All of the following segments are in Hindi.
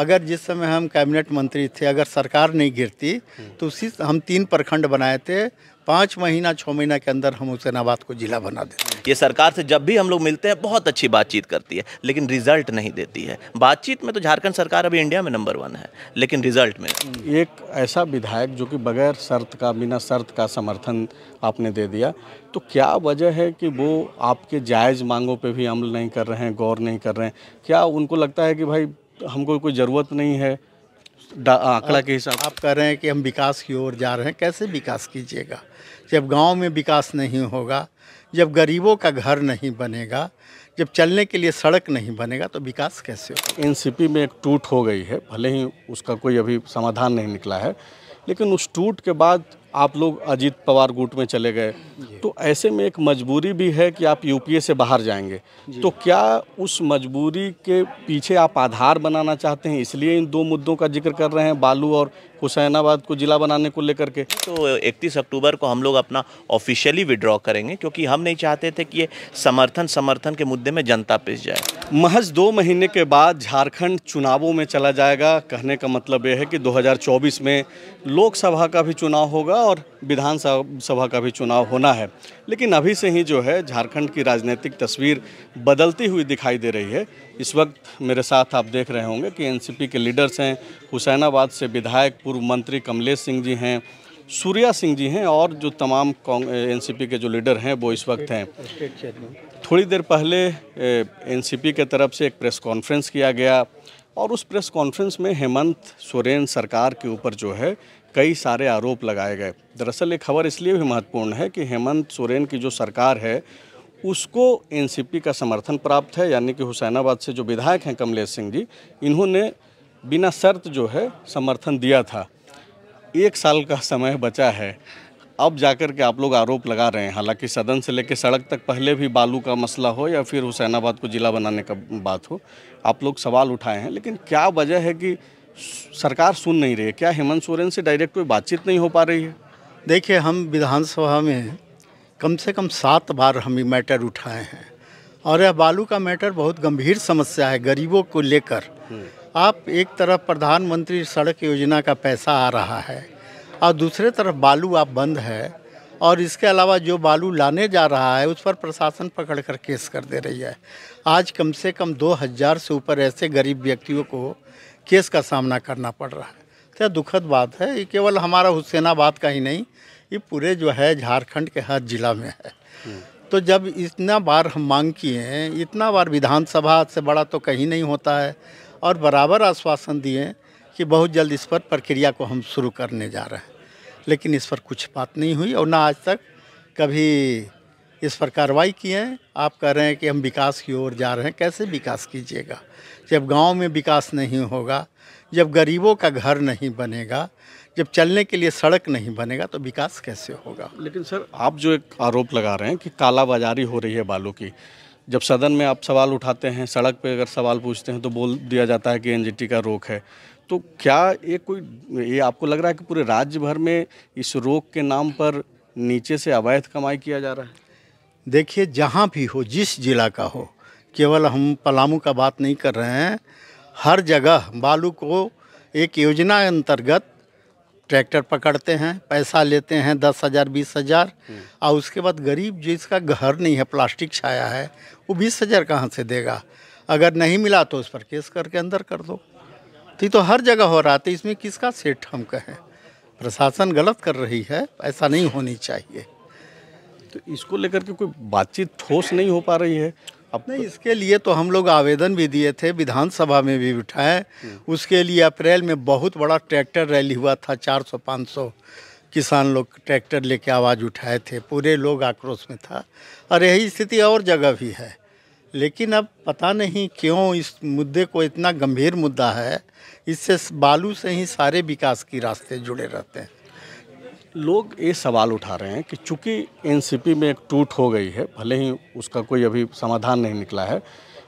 अगर जिस समय हम कैबिनेट मंत्री थे अगर सरकार नहीं गिरती तो उसी हम तीन प्रखंड बनाए थे पाँच महीना छः महीना के अंदर हम हुसैनाबाद को जिला बना देते हैं ये सरकार से जब भी हम लोग मिलते हैं बहुत अच्छी बातचीत करती है लेकिन रिजल्ट नहीं देती है बातचीत में तो झारखंड सरकार अभी इंडिया में नंबर वन है लेकिन रिजल्ट में एक ऐसा विधायक जो कि बगैर शर्त का बिना शर्त का समर्थन आपने दे दिया तो क्या वजह है कि वो आपके जायज़ मांगों पर भी अमल नहीं कर रहे हैं गौर नहीं कर रहे हैं क्या उनको लगता है कि भाई हमको कोई ज़रूरत नहीं है आंकड़ा के हिसाब आप कह रहे हैं कि हम विकास की ओर जा रहे हैं कैसे विकास कीजिएगा जब गांव में विकास नहीं होगा जब गरीबों का घर नहीं बनेगा जब चलने के लिए सड़क नहीं बनेगा तो विकास कैसे होगा एनसीपी में एक टूट हो गई है भले ही उसका कोई अभी समाधान नहीं निकला है लेकिन उस टूट के बाद आप लोग अजीत पवार गुट में चले गए तो ऐसे में एक मजबूरी भी है कि आप यूपीए से बाहर जाएंगे तो क्या उस मजबूरी के पीछे आप आधार बनाना चाहते हैं इसलिए इन दो मुद्दों का जिक्र कर रहे हैं बालू और हुसैनाबाद को ज़िला बनाने को लेकर के तो इकतीस अक्टूबर को हम लोग अपना ऑफिशियली विड्रॉ करेंगे क्योंकि हम नहीं चाहते थे कि ये समर्थन समर्थन के मुद्दे में जनता पिस जाए महज दो महीने के बाद झारखंड चुनावों में चला जाएगा कहने का मतलब ये है कि 2024 में लोकसभा का भी चुनाव होगा और विधानसभा का भी चुनाव होना है लेकिन अभी से ही जो है झारखंड की राजनीतिक तस्वीर बदलती हुई दिखाई दे रही है इस वक्त मेरे साथ आप देख रहे होंगे कि एनसीपी के लीडर्स हैं हुसैनाबाद से विधायक पूर्व मंत्री कमलेश सिंह जी हैं सूर्या सिंह जी हैं और जो तमाम एनसीपी के जो लीडर हैं वो इस वक्त हैं थोड़ी देर पहले एनसीपी के तरफ से एक प्रेस कॉन्फ्रेंस किया गया और उस प्रेस कॉन्फ्रेंस में हेमंत सोरेन सरकार के ऊपर जो है कई सारे आरोप लगाए गए दरअसल ये खबर इसलिए भी महत्वपूर्ण है कि हेमंत सोरेन की जो सरकार है उसको एनसीपी का समर्थन प्राप्त है यानी कि हुसैनाबाद से जो विधायक हैं कमलेश सिंह जी इन्होंने बिना शर्त जो है समर्थन दिया था एक साल का समय बचा है अब जाकर के आप लोग आरोप लगा रहे हैं हालांकि सदन से लेकर सड़क तक पहले भी बालू का मसला हो या फिर हुसैनाबाद को ज़िला बनाने का बात हो आप लोग सवाल उठाए हैं लेकिन क्या वजह है कि सरकार सुन नहीं रही है क्या हेमंत सोरेन से डायरेक्ट कोई बातचीत नहीं हो पा रही है देखिए हम विधानसभा में कम से कम सात बार हम ये मैटर उठाए हैं और यह बालू का मैटर बहुत गंभीर समस्या है गरीबों को लेकर आप एक तरफ प्रधानमंत्री सड़क योजना का पैसा आ रहा है और दूसरे तरफ बालू आप बंद है और इसके अलावा जो बालू लाने जा रहा है उस पर प्रशासन पकड़ कर केस कर दे रही है आज कम से कम दो हज़ार से ऊपर ऐसे गरीब व्यक्तियों को केस का सामना करना पड़ रहा है तो दुखद बात है ये केवल हमारा हुसैनाबाद का ही नहीं ये पूरे जो है झारखंड के हर जिला में है तो जब इतना बार हम मांग किए हैं इतना बार विधानसभा से बड़ा तो कहीं नहीं होता है और बराबर आश्वासन दिए कि बहुत जल्द इस पर प्रक्रिया को हम शुरू करने जा रहे हैं लेकिन इस पर कुछ बात नहीं हुई और ना आज तक कभी इस पर कार्रवाई किए आप कह रहे हैं कि हम विकास की ओर जा रहे हैं कैसे विकास कीजिएगा जब गांव में विकास नहीं होगा जब गरीबों का घर नहीं बनेगा जब चलने के लिए सड़क नहीं बनेगा तो विकास कैसे होगा लेकिन सर आप जो एक आरोप लगा रहे हैं कि कालाबाजारी हो रही है बालू की जब सदन में आप सवाल उठाते हैं सड़क पे अगर सवाल पूछते हैं तो बोल दिया जाता है कि एनजीटी का रोक है तो क्या ये कोई ये आपको लग रहा है कि पूरे राज्य भर में इस रोक के नाम पर नीचे से अवैध कमाई किया जा रहा है देखिए जहाँ भी हो जिस जिला का हो केवल हम पलामू का बात नहीं कर रहे हैं हर जगह बालू को एक योजना अंतर्गत ट्रैक्टर पकड़ते हैं पैसा लेते हैं दस हज़ार बीस हज़ार हम्म। और उसके बाद गरीब जिसका घर नहीं है प्लास्टिक छाया है वो बीस हज़ार कहाँ से देगा अगर नहीं मिला तो उस पर केस करके अंदर कर दो तो ये तो हर जगह हो रहा था तो इसमें किसका सेठ हम कहें प्रशासन गलत कर रही है ऐसा नहीं होनी चाहिए तो इसको लेकर के कोई बातचीत ठोस नहीं हो पा रही है अब नहीं इसके लिए तो हम लोग आवेदन भी दिए थे विधानसभा में भी उठाए हम्म। उसके लिए अप्रैल में बहुत बड़ा ट्रैक्टर रैली हुआ था 400-500 किसान लोग ट्रैक्टर लेके आवाज़ उठाए थे पूरे लोग आक्रोश में था और यही स्थिति और जगह भी है लेकिन अब पता नहीं क्यों इस मुद्दे को इतना गंभीर मुद्दा है इससे बालू से ही सारे विकास की रास्ते जुड़े रहते हैं लोग ये सवाल उठा रहे हैं कि चूंकि एनसीपी में एक टूट हो गई है भले ही उसका कोई अभी समाधान नहीं निकला है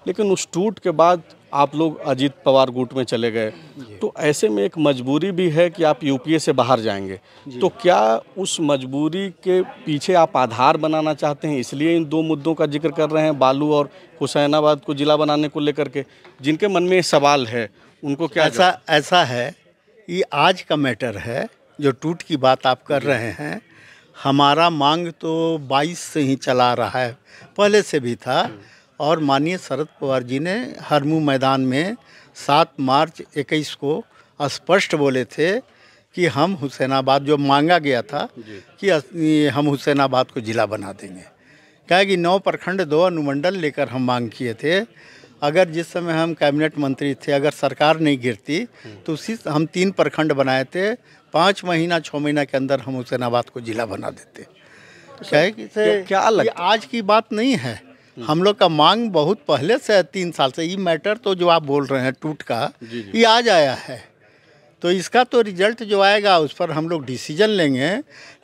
लेकिन उस टूट के बाद आप लोग अजीत पवार गुट में चले गए तो ऐसे में एक मजबूरी भी है कि आप यूपीए से बाहर जाएंगे तो क्या उस मजबूरी के पीछे आप आधार बनाना चाहते हैं इसलिए इन दो मुद्दों का जिक्र कर रहे हैं बालू और हुसैनाबाद को ज़िला बनाने को लेकर के जिनके मन में सवाल है उनको क्या ऐसा ऐसा है ये आज का मैटर है जो टूट की बात आप कर रहे हैं हमारा मांग तो 22 से ही चला रहा है पहले से भी था और माननीय शरद पवार जी ने हरमू मैदान में 7 मार्च 21 को स्पष्ट बोले थे कि हम हुसैनाबाद जो मांगा गया था कि हम हुसैनाबाद को ज़िला बना देंगे क्या कि नौ प्रखंड दो अनुमंडल लेकर हम मांग किए थे अगर जिस समय हम कैबिनेट मंत्री थे अगर सरकार नहीं गिरती हम्म। तो उसी हम तीन प्रखंड बनाए थे पाँच महीना छः महीना के अंदर हम हुसैनाबाद को ज़िला बना देते तो क्या है कि से क्या लगता? आज की बात नहीं है हम्म। हम लोग का मांग बहुत पहले से है तीन साल से ये मैटर तो जो आप बोल रहे हैं टूट का ये आज आया है तो इसका तो रिजल्ट जो आएगा उस पर हम लोग डिसीजन लेंगे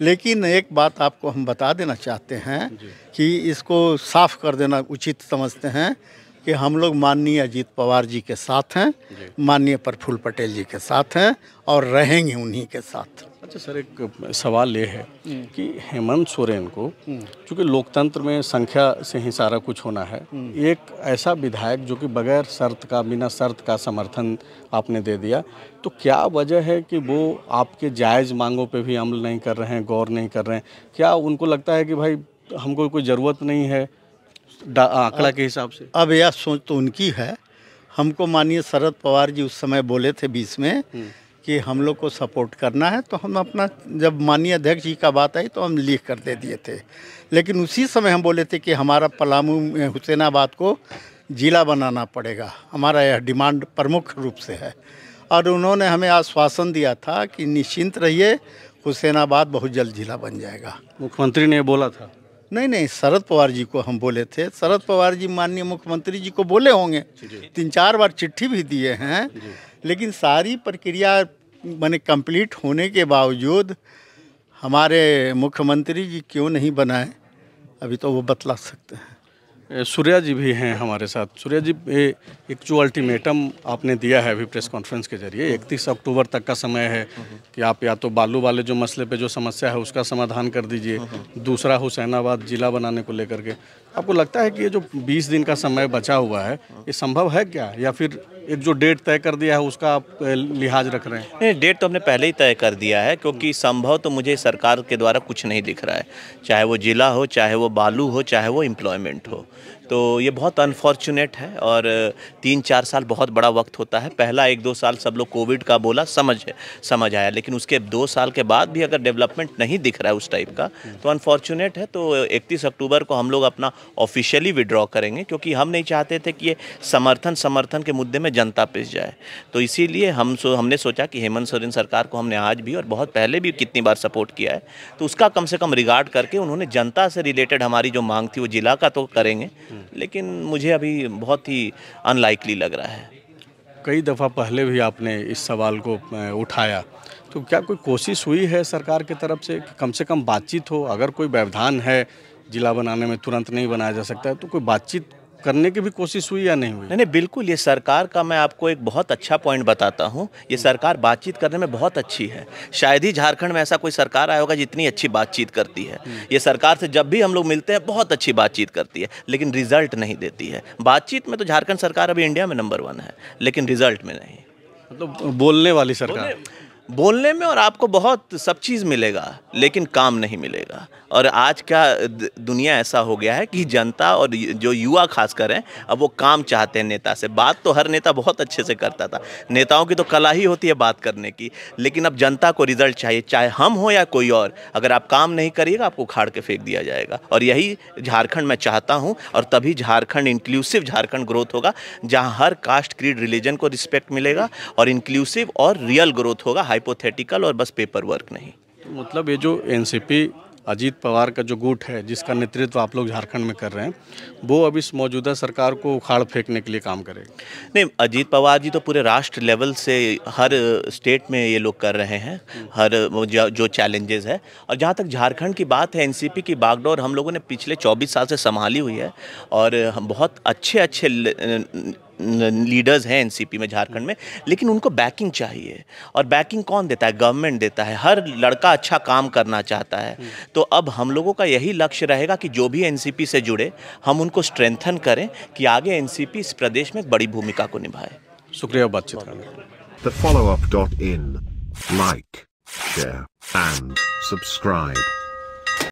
लेकिन एक बात आपको हम बता देना चाहते हैं कि इसको साफ़ कर देना उचित समझते हैं कि हम लोग माननीय अजीत पवार जी के साथ हैं माननीय प्रफुल्ल पटेल जी के साथ हैं और रहेंगे उन्हीं के साथ अच्छा सर एक सवाल ये है हम्म। कि हेमंत सोरेन को हम्म। चूँकि लोकतंत्र में संख्या से ही सारा कुछ होना है हम्म। एक ऐसा विधायक जो कि बगैर शर्त का बिना शर्त का समर्थन आपने दे दिया तो क्या वजह है कि वो आपके जायज़ मांगों पे भी अमल नहीं कर रहे हैं गौर नहीं कर रहे हैं क्या उनको लगता है कि भाई हमको कोई ज़रूरत नहीं है आंकड़ा के हिसाब से अब यह सोच तो उनकी है हमको मानिए शरद पवार जी उस समय बोले थे बीच में हम्म। कि हम लोग को सपोर्ट करना है तो हम अपना जब माननीय अध्यक्ष जी का बात आई तो हम लिख कर दे दिए थे लेकिन उसी समय हम बोले थे कि हमारा पलामू हुसैनाबाद को जिला बनाना पड़ेगा हमारा यह डिमांड प्रमुख रूप से है और उन्होंने हमें आश्वासन दिया था कि निश्चिंत रहिए हुसैनाबाद बहुत जल्द जिला बन जाएगा मुख्यमंत्री ने बोला था नहीं नहीं शरद पवार जी को हम बोले थे शरद पवार जी माननीय मुख्यमंत्री जी को बोले होंगे तीन चार बार चिट्ठी भी दिए हैं लेकिन सारी प्रक्रिया मैंने कंप्लीट होने के बावजूद हमारे मुख्यमंत्री जी क्यों नहीं बनाए अभी तो वो बतला सकते हैं सूर्या जी भी हैं हमारे साथ सूर्या जी एक जो अल्टीमेटम आपने दिया है अभी प्रेस कॉन्फ्रेंस के जरिए इकतीस अक्टूबर तक का समय है कि आप या तो बालू वाले जो मसले पे जो समस्या है उसका समाधान कर दीजिए दूसरा हुसैनाबाद ज़िला बनाने को लेकर के आपको लगता है कि ये जो 20 दिन का समय बचा हुआ है ये संभव है क्या या फिर एक जो डेट तय कर दिया है उसका आप लिहाज रख रहे हैं नहीं डेट तो हमने पहले ही तय कर दिया है क्योंकि संभव तो मुझे सरकार के द्वारा कुछ नहीं दिख रहा है चाहे वो जिला हो चाहे वो बालू हो चाहे वो एम्प्लॉयमेंट हो तो ये बहुत अनफॉर्चुनेट है और तीन चार साल बहुत बड़ा वक्त होता है पहला एक दो साल सब लोग कोविड का बोला समझ समझ आया लेकिन उसके दो साल के बाद भी अगर डेवलपमेंट नहीं दिख रहा है उस टाइप का तो अनफॉर्चुनेट है तो इकतीस अक्टूबर को हम लोग अपना ऑफिशियली विड्रॉ करेंगे क्योंकि हम नहीं चाहते थे कि ये समर्थन समर्थन के मुद्दे में जनता पिस जाए तो इसीलिए हम सो, हमने सोचा कि हेमंत सोरेन सरकार को हमने आज भी और बहुत पहले भी कितनी बार सपोर्ट किया है तो उसका कम से कम रिगार्ड करके उन्होंने जनता से रिलेटेड हमारी जो मांग थी वो जिला का तो करेंगे लेकिन मुझे अभी बहुत ही अनलाइकली लग रहा है कई दफ़ा पहले भी आपने इस सवाल को उठाया तो क्या कोई कोशिश हुई है सरकार की तरफ से कि कम से कम बातचीत हो अगर कोई व्यवधान है जिला बनाने में तुरंत नहीं बनाया जा सकता है तो कोई बातचीत करने की भी कोशिश हुई या नहीं हुई नहीं बिल्कुल ये सरकार का मैं आपको एक बहुत अच्छा पॉइंट बताता हूँ ये सरकार बातचीत करने में बहुत अच्छी है शायद ही झारखंड में ऐसा कोई सरकार आया होगा जितनी अच्छी बातचीत करती है हम्म। ये सरकार से जब भी हम लोग मिलते हैं बहुत अच्छी बातचीत करती है लेकिन रिजल्ट नहीं देती है बातचीत में तो झारखंड सरकार अभी इंडिया में नंबर वन है लेकिन रिजल्ट में नहीं मतलब बोलने वाली सरकार बोलने में और आपको बहुत सब चीज़ मिलेगा लेकिन काम नहीं मिलेगा और आज का दुनिया ऐसा हो गया है कि जनता और जो युवा खास हैं अब वो काम चाहते हैं नेता से बात तो हर नेता बहुत अच्छे से करता था नेताओं की तो कला ही होती है बात करने की लेकिन अब जनता को रिजल्ट चाहिए चाहे हम हो या कोई और अगर आप काम नहीं करिएगा आपको उखाड़ के फेंक दिया जाएगा और यही झारखंड मैं चाहता हूँ और तभी झारखंड इंक्लूसिव झारखंड ग्रोथ होगा जहाँ हर कास्ट क्रीड रिलीजन को रिस्पेक्ट मिलेगा और इंक्लूसिव और रियल ग्रोथ होगा हाइपोथेटिकल और बस पेपर वर्क नहीं मतलब ये जो एन अजीत पवार का जो गुट है जिसका नेतृत्व आप लोग झारखंड में कर रहे हैं वो अब इस मौजूदा सरकार को उखाड़ फेंकने के लिए काम करेगा नहीं अजीत पवार जी तो पूरे राष्ट्र लेवल से हर स्टेट में ये लोग कर रहे हैं हर जो चैलेंजेस है और जहाँ तक झारखंड की बात है एनसीपी की बागडोर हम लोगों ने पिछले चौबीस साल से संभाली हुई है और बहुत अच्छे अच्छे लीडर्स हैं एनसीपी में झारखंड में लेकिन उनको बैकिंग चाहिए और बैकिंग कौन देता है गवर्नमेंट देता है हर लड़का अच्छा काम करना चाहता है तो अब हम लोगों का यही लक्ष्य रहेगा कि जो भी एनसीपी से जुड़े हम उनको स्ट्रेंथन करें कि आगे एनसीपी इस प्रदेश में बड़ी भूमिका को निभाए शुक्रिया बातचीत करने the like share and subscribe